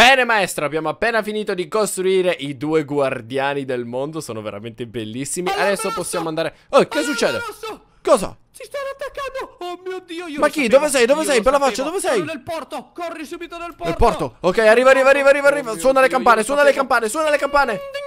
Bene maestro, abbiamo appena finito di costruire i due guardiani del mondo, sono veramente bellissimi. Allora, Adesso possiamo andare... Oh, che allora, succede? Cosa? Ci stanno attaccando! Oh mio dio, io Ma chi? Sapevo. Dove sei? Dove io sei? Per la faccia, dove sei? Sono nel porto! Corri subito nel porto! Nel porto! Ok, arriva, arriva, arriva, arriva, Oh, suona, dio, le campane, suona le campane, suona le campane, suona le campane!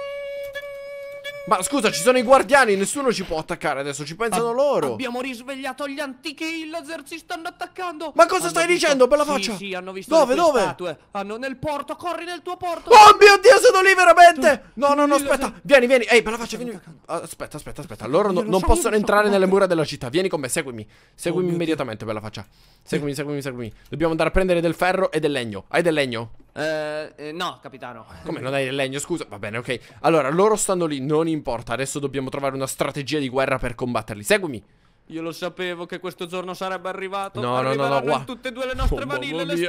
Ma scusa, ci sono i guardiani, nessuno ci può attaccare adesso, ci pensano Ab loro. Abbiamo risvegliato gli antichi Hillzer, si stanno attaccando. Ma cosa hanno stai visto... dicendo, bella faccia? Sì, sì, hanno visto dove, dove? statue. Hanno nel porto, corri nel tuo porto. Oh mio Dio, sono lì veramente. Tu, no, no, no, aspetta. Vieni, vieni. Ehi, bella faccia, vieni. Ah, aspetta, aspetta, aspetta. Loro no, non possono entrare nelle mura della città. Vieni con me, seguimi. Seguimi oh, immediatamente, bella faccia. Seguimi, seguimi, seguimi. Dobbiamo andare a prendere del ferro e del legno. Hai del legno? Eh, eh, no, capitano. Come non hai il legno? Scusa. Va bene, ok. Allora, loro stanno lì, non importa. Adesso dobbiamo trovare una strategia di guerra per combatterli. Seguimi. Io lo sapevo che questo giorno sarebbe arrivato. No, no, no, no. Wow. tutte e due le nostre oh, manine. Le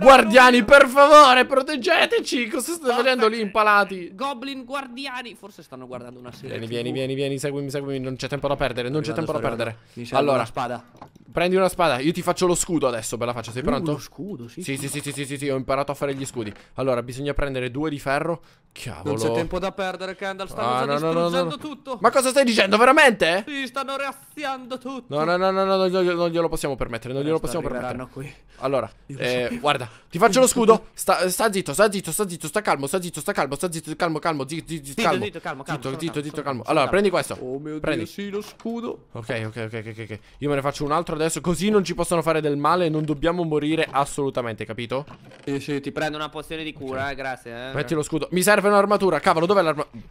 guardiani, per favore, proteggeteci. Cosa state facendo lì impalati? Goblin guardiani. Forse stanno guardando una serie. Vieni, TV. vieni, vieni, vieni, seguimi, seguimi. Non c'è tempo da perdere. Non c'è tempo da perdere. Allora, spada. Prendi una spada. Io ti faccio lo scudo adesso. Bella faccia. Sei uh, pronto? Lo scudo, sì. Sì, sì, sì, sì, sì, sì, Ho imparato a fare gli scudi. Allora, bisogna prendere due di ferro. Cavolo. Non c'è tempo da perdere, Kendall. Stanno ah, no, distruggendo tutto. Ma cosa stai dicendo, veramente? Sì, stanno reaffondando razziando tutti. No, no, no, no, no, non glielo possiamo permettere. Non glielo possiamo permettere. Eh, qui. Allora, eh, guarda, ti faccio lo scudo. Sta, zitto, sta zitto, sta zitto, sta calmo, sta zitto, sta calmo, sta zitto, calmo, calmo, zitto, zitto, calmo. Zitto, calmo, calmo. Zitto, zitto, calmo. Allora, prendi questo. Oh mio prendi. Dio, sì, lo scudo. Ok, ok, ok, ok. Io me ne faccio un altro adesso. Così non ci possono fare del male e non dobbiamo morire assolutamente, capito? Sì, sì, ti prendo una pozione di cura, eh, grazie. Eh. Metti lo scudo. Mi serve un'armatura. Cavolo, dov'è l'armatura?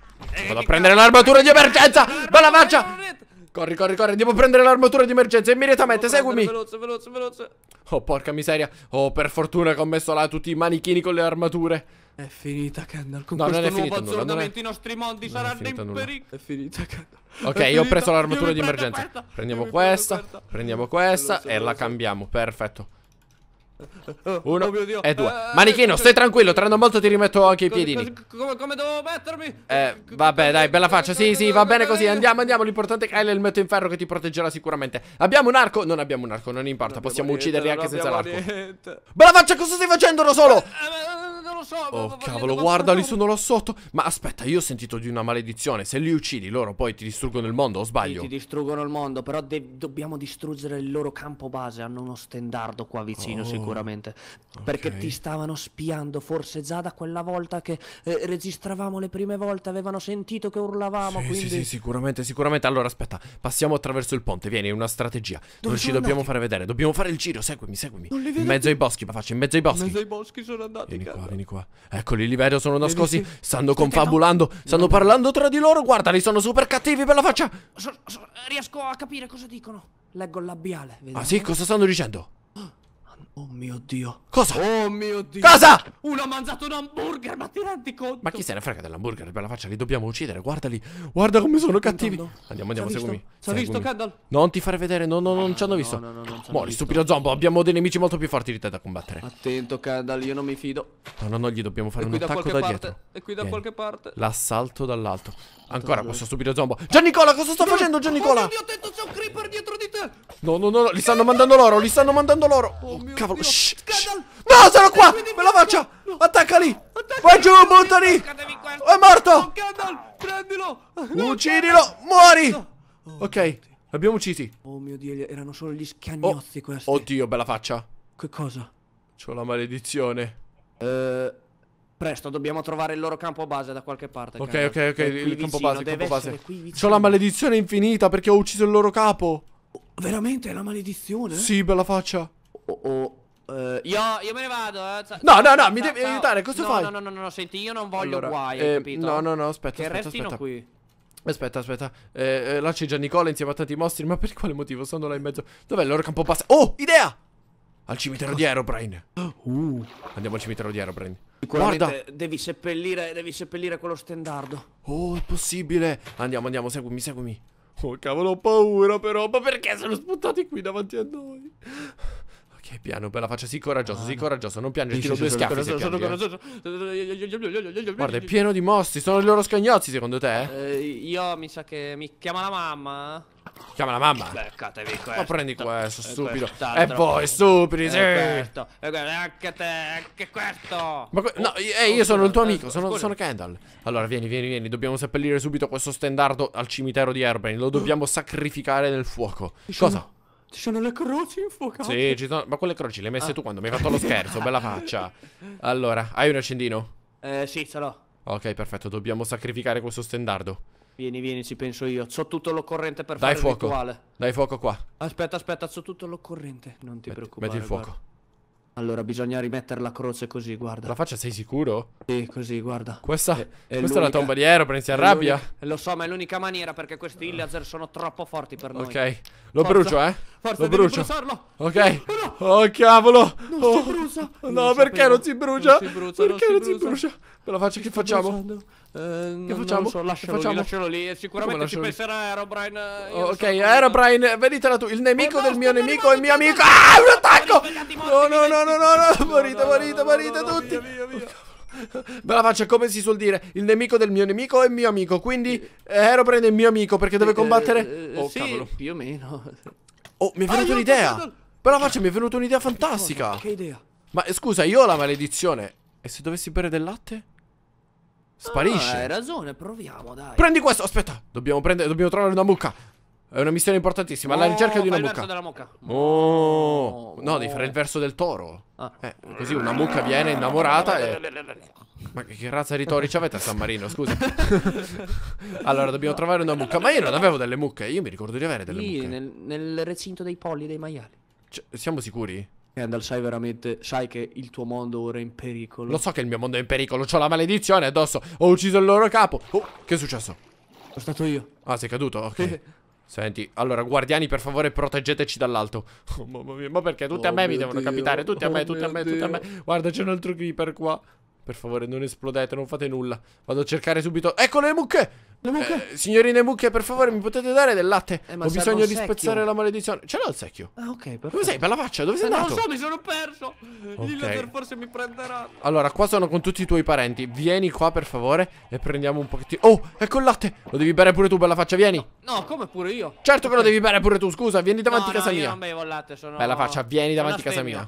Vado a prendere l'armatura di emergenza. Bella faccia. Corri, corri, corri, andiamo a prendere l'armatura di emergenza immediatamente, seguimi Veloce, veloce, veloce Oh, porca miseria Oh, per fortuna che ho messo là tutti i manichini con le armature È finita, Kendall Con no, questo non è finita nuovo nulla, non è... i nostri mondi non saranno in pericolo È finita, Kendall Ok, finita. io ho preso l'armatura di emergenza questa. Prendiamo questa, questa, Prendiamo questa so, E la cambiamo, perfetto Oh, Uno oh mio Dio. e due. Eh, eh, Manichino, eh, stai tranquillo. Tra non molto ti rimetto anche i piedini. Come, come, devo mettermi? Eh, vabbè, dai, bella faccia. Sì, sì, va bene così. Andiamo, andiamo. L'importante è che hai l'elmetto in ferro che ti proteggerà sicuramente. Abbiamo un arco? Non abbiamo un arco, non importa. Possiamo ucciderli anche senza l'arco. Bella faccia, cosa stai facendo da solo? Eh, lo so. Oh, cavolo, guarda, lì sono là sotto. Ma aspetta, io ho sentito di una maledizione. Se li uccidi loro, poi ti distruggono il mondo, o sbaglio? Sì, ti distruggono il mondo, però dobbiamo distruggere il loro campo base. Hanno uno stendardo qua vicino, oh. sicuramente. Okay. Perché ti stavano spiando, forse già da quella volta che eh, registravamo le prime volte. Avevano sentito che urlavamo. Sì, quindi... sì, sì, sicuramente, sicuramente. Allora, aspetta, passiamo attraverso il ponte. Vieni, è una strategia. Dove non ci andati? dobbiamo fare vedere. Dobbiamo fare il giro. Seguimi, seguimi. In mezzo ai boschi, ma faccio in mezzo ai boschi. In mezzo ai boschi sono andati. Vieni qua, vieni qua. Eccoli, li vedo, sono nascosti. Stanno confabulando. Stanno parlando tra di loro. Guardali, sono super cattivi per la faccia. riesco a capire cosa dicono. Leggo il labiale. Ah sì, cosa stanno dicendo? Oh mio Dio. Cosa? Oh mio Dio. Cosa? Uno ha mangiato un hamburger, ma ti rendi conto? Ma chi se ne frega dell'hamburger? Per la faccia, li dobbiamo uccidere. Guardali. Guarda come sono cattivi. Andiamo, andiamo, seguimi. Ci visto, Kendall? Non ti fare vedere. No, no, non ci hanno visto. No, no, no. Mori, stupido zombo. Abbiamo dei nemici molto più forti di te da combattere. Attento, Kendall. Io non mi fido. No, no, no. Gli dobbiamo fare un attacco da, dietro. E qui da qualche parte. L'assalto dall'alto. Ancora questo stupido zombo. Giannicola, cosa sto facendo, Giannicola? Oh mio Dio, ho detto c'è un creeper dietro di te. No, no, no. Li stanno mandando loro. Li stanno mandando loro. Oh, oh mio Cavolo, Dio. shh, shh. No, sono qua! Me la faccio! Attacca lì! Vai giù, butta lì! È morto! Oh, prendilo! Uccidilo! Muori! Ok, l'abbiamo uccisi. Oh mio Dio, erano solo gli scagnozzi oh, questi. Oddio, bella faccia. Che cosa? C'ho la maledizione. Eh... Presto, dobbiamo trovare il loro campo base da qualche parte. Ok, caro. ok, ok. Il vicino, campo base, il campo base. C'ho la maledizione infinita perché ho ucciso il loro capo. veramente? È la maledizione? Sì, bella faccia. Oh, oh. Uh, io, io, me ne vado. Eh. No, no, no, mi devi aiutare. Cosa no, fai? No, no, no, no, senti, io non voglio allora, guai. Eh, capito? No, no, no, aspetta. Che aspetta, restino aspetta. qui. Aspetta, aspetta. Eh, eh, là c'è Gian Nicola insieme a tanti mostri. Ma per quale motivo sono là in mezzo? Dov'è il loro campo base? Oh, idea! Al cimitero di Aerobrain. Uh. Andiamo al cimitero di Aerobrain. Guarda, devi seppellire, devi seppellire quello stendardo. Oh, è possibile. Andiamo, andiamo, seguimi, seguimi. Oh, cavolo, ho paura però. Ma perché sono spuntati qui davanti a noi? Che piano, la faccia, sii coraggioso, sii ah, coraggioso, non piangere, tiro due schiaffi se piangi, eh. Guarda, è pieno di mostri, sono i loro scagnozzi secondo te? Eh, io mi sa che mi chiama la mamma. Chiama la mamma. Beccatevi oh, questo. Ma prendi questo, eh, stupido. E voi, stupidi, sì. E questo, anche te, anche questo. Ma no, io sono il tuo amico, sono, Kendall. Allora, vieni, vieni, vieni, dobbiamo seppellire subito questo stendardo al cimitero di Erbane. lo dobbiamo sacrificare nel fuoco. Cosa? Ci sono le croci infuocate. Sì, ci sono... Ma quelle croci le hai messe ah. tu quando mi hai fatto lo scherzo, bella faccia. Allora, hai un accendino? Eh, sì, ce l'ho. Ok, perfetto, dobbiamo sacrificare questo stendardo. Vieni, vieni, ci penso io. So tutto l'occorrente per Dai fare fuoco. il rituale. Dai fuoco qua. Aspetta, aspetta, so tutto l'occorrente. Non ti Met preoccupare. Metti il fuoco. Guarda. Allora, bisogna rimettere la croce così, guarda. La faccia sei sicuro? Sì, così, guarda. Questa è, questa è la tomba di Aeroplane, si arrabbia. Lo so, ma è l'unica maniera perché questi Illazer sono troppo forti per noi. Ok. Lo Forza. brucio, eh. Forza, lo brucio. Bruciarlo. Ok. Oh, no. oh, cavolo. Non oh. si brucia. Oh. No, non perché non si brucia? Non si brucia perché non si brucia? Con la faccia che facciamo? Bruciando. Eh, che facciamo? So, lascialo, facciamo? Lì, lascialo lì. Sicuramente ci penserà Aerobrain. ok, so. Aerobrine, venitela tu. Il eh, nemico del mio nemico è il mio amico. Ah, un attacco! No, no, no, no, no, Morite, morite, morite tutti. Via, Ve la faccio come si suol dire Il nemico del mio nemico è mio amico Quindi Aerobrain eh, è il mio amico Perché deve eh, combattere Oh cavolo più o meno Oh mi è ah, venuta un'idea Ve la faccio mi è venuta un'idea fantastica Che idea Ma scusa io ho la maledizione E se dovessi bere del latte? Sparisce. Ah, hai ragione, proviamo, dai. Prendi questo, aspetta. Dobbiamo, prendere, dobbiamo trovare una mucca. È una missione importantissima, alla oh, ricerca di una mucca. mucca. Oh, oh, no, devi fare il verso del toro. Ah. Eh, così una mucca viene innamorata e... Ma che razza di tori ci avete a San Marino, scusa. allora, dobbiamo trovare una mucca. Ma io non avevo delle mucche, io mi ricordo di avere delle Lì, mucche. Nel, nel recinto dei polli dei maiali. C cioè, siamo sicuri? Kendall, sai veramente, sai che il tuo mondo ora è in pericolo. Lo so che il mio mondo è in pericolo, ho la maledizione addosso, ho ucciso il loro capo. Oh, che è successo? Sono stato io. Ah, sei caduto? Ok. Senti, allora, guardiani, per favore, proteggeteci dall'alto. Oh, mamma mia, ma perché tutti oh a me mi Dio. devono capitare? Tutti a oh me, tutti a me, Dio. tutti a me. Guarda, c'è un altro creeper qua. Per favore, non esplodete, non fate nulla. Vado a cercare subito. Ecco le mucche! Le mucche? Eh, signorine mucche, per favore, mi potete dare del latte? Eh, Ho bisogno di spezzare la maledizione. Ce l'ho il secchio. Ah, ok, perfetto. Dove sei? Bella faccia, dove sei eh, andato? Non lo so, mi sono perso. Okay. Il laser forse mi prenderà. Allora, qua sono con tutti i tuoi parenti. Vieni qua, per favore, e prendiamo un pochettino. Oh, ecco il latte. Lo devi bere pure tu, bella faccia, vieni. No, no come pure io? Certo okay. che lo devi bere pure tu, scusa. Vieni davanti a no, casa no, mia. Io non bevo il latte, sono. Bella faccia, vieni davanti a casa mia.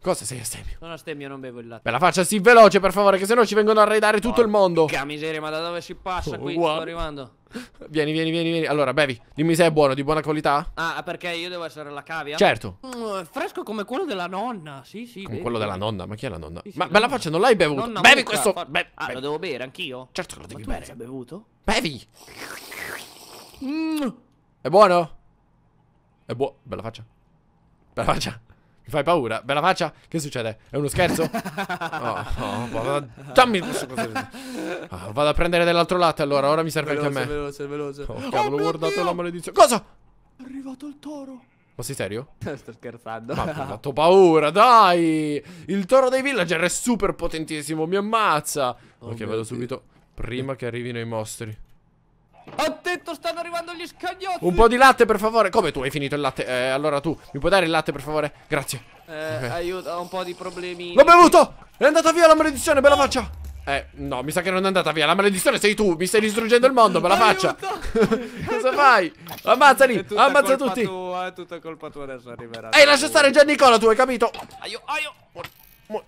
Cosa sei Astemio? Sono Astemio, non bevo il latte. Beh, la faccia sì, veloce, per favore, che sennò ci vengono a raidare tutto il mondo. Che miseria, ma da dove si passa oh, qui? Wow. Sto arrivando. Vieni, vieni, vieni, vieni. Allora, bevi. Dimmi se è buono, di buona qualità. Ah, perché io devo essere la cavia? Certo. Mm, fresco come quello della nonna. Sì, sì. Come bevi. quello della nonna. Ma chi è la nonna? Sì, sì, ma, la nonna. faccia non l'hai bevuto. Nonna bevi mucca, questo. Be ah, bevi. lo devo bere anch'io? Certo che lo devi ma bere. Ma bevuto? Bevi. Mm. È buono? È buono. Bella faccia. Bella faccia. Mi fai paura? Bella faccia? Che succede? È uno scherzo? Oh, oh, Dammi questo oh, Vado a prendere dell'altro latte allora, ora mi serve veloce, anche a me Veloce, veloce, Oh, oh cavolo, oh, ho guardato Dio. la maledizione Cosa? È arrivato il toro ma sei serio? Sto scherzando. Ma ha fatto paura, dai! Il toro dei villager è super potentissimo, mi ammazza! ok, oh vado subito prima che arrivino i mostri. Attento, stanno arrivando gli scagnozzi. Un po' di latte, per favore. Come tu hai finito il latte? Eh, allora tu, mi puoi dare il latte, per favore? Grazie. Eh, okay. Eh. aiuto, ho un po' di problemi. L'ho bevuto! È andata via la maledizione, bella faccia. Eh, no, mi sa che non è andata via. La maledizione sei tu. Mi stai distruggendo il mondo, bella faccia. Cosa fai? Ammazzali, ammazza tutti. Tua, è tutta colpa tua, adesso arriverà. Ehi, lascia stare Giannicola, tu hai capito? Aio, aio. Muori, muori.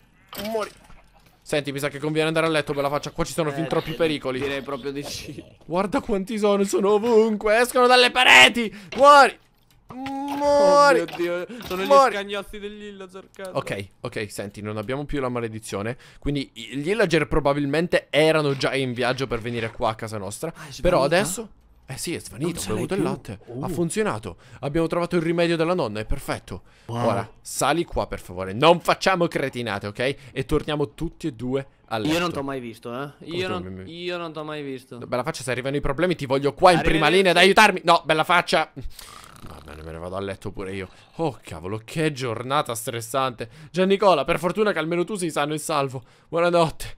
muori. Senti, mi sa che conviene andare a letto, per la faccia. Qua ci sono eh, fin troppi pericoli. Direi proprio di sì. Guarda quanti sono, sono ovunque. Escono dalle pareti. Muori. Muori. Oh mio Dio, sono Muori. gli scagnozzi dell'illager. Ok, ok, senti, non abbiamo più la maledizione. Quindi gli Illager probabilmente erano già in viaggio per venire qua a casa nostra. Ah, però venuta? adesso eh sì, è svanito, ho bevuto il latte. Oh. Ha funzionato. Abbiamo trovato il rimedio della nonna, è perfetto. Wow. Ora, sali qua per favore. Non facciamo cretinate, ok? E torniamo tutti e due a letto. Eh. Io non t'ho mai visto, eh. Io non, io non t'ho mai visto. Bella faccia, se arrivano i problemi ti voglio qua in prima linea ad aiutarmi. No, bella faccia. Va bene, me ne vado a letto pure io. Oh, cavolo, che giornata stressante. Giannicola, per fortuna che almeno tu sei sano e salvo. Buonanotte.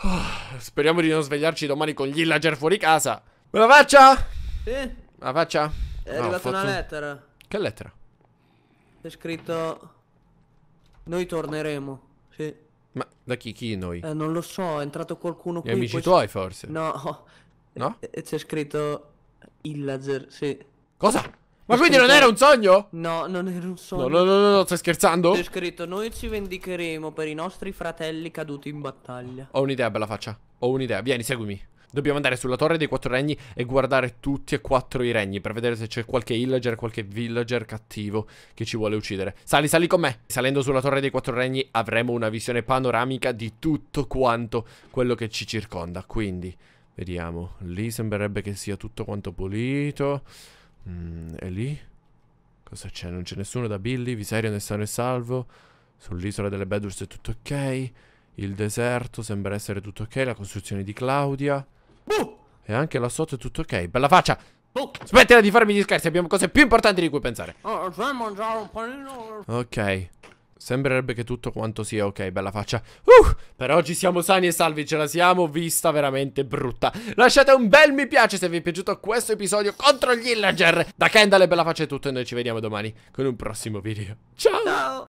Oh, speriamo di non svegliarci domani con gli illager fuori casa. Me la faccia? Sì. Me la faccia? È no, arrivata una lettera. Che lettera? C'è scritto... Noi torneremo. Sì. Ma da chi? Chi noi? Eh, non lo so, è entrato qualcuno Gli qui. Gli amici tuoi forse? No. No? E c'è scritto... Illager, sì. Cosa? Ma quindi non era un sogno? No, non era un sogno. No, no, no, no, stai scherzando? C'è scritto, noi ci vendicheremo per i nostri fratelli caduti in battaglia. Ho un'idea, bella faccia. Ho un'idea, vieni, seguimi. Dobbiamo andare sulla torre dei quattro regni e guardare tutti e quattro i regni per vedere se c'è qualche villager, qualche villager cattivo che ci vuole uccidere. Sali, sali con me! Salendo sulla torre dei quattro regni avremo una visione panoramica di tutto quanto quello che ci circonda. Quindi, vediamo. Lì sembrerebbe che sia tutto quanto pulito. Mm, e lì? Cosa c'è? Non c'è nessuno da Billy? Viserion è sano e salvo? Sull'isola delle Bedwars è tutto ok? Il deserto sembra essere tutto ok, la costruzione di Claudia. Uh! E anche là sotto è tutto ok. Bella faccia! Uh! Smettila di farmi gli scherzi, abbiamo cose più importanti di cui pensare. Oh, eh. Ok. Sembrerebbe che tutto quanto sia ok, bella faccia. Uh, per oggi siamo sani e salvi, ce la siamo vista veramente brutta. Lasciate un bel mi piace se vi è piaciuto questo episodio contro gli Illager. Da Kendall e bella faccia è tutto e noi ci vediamo domani con un prossimo video. Ciao.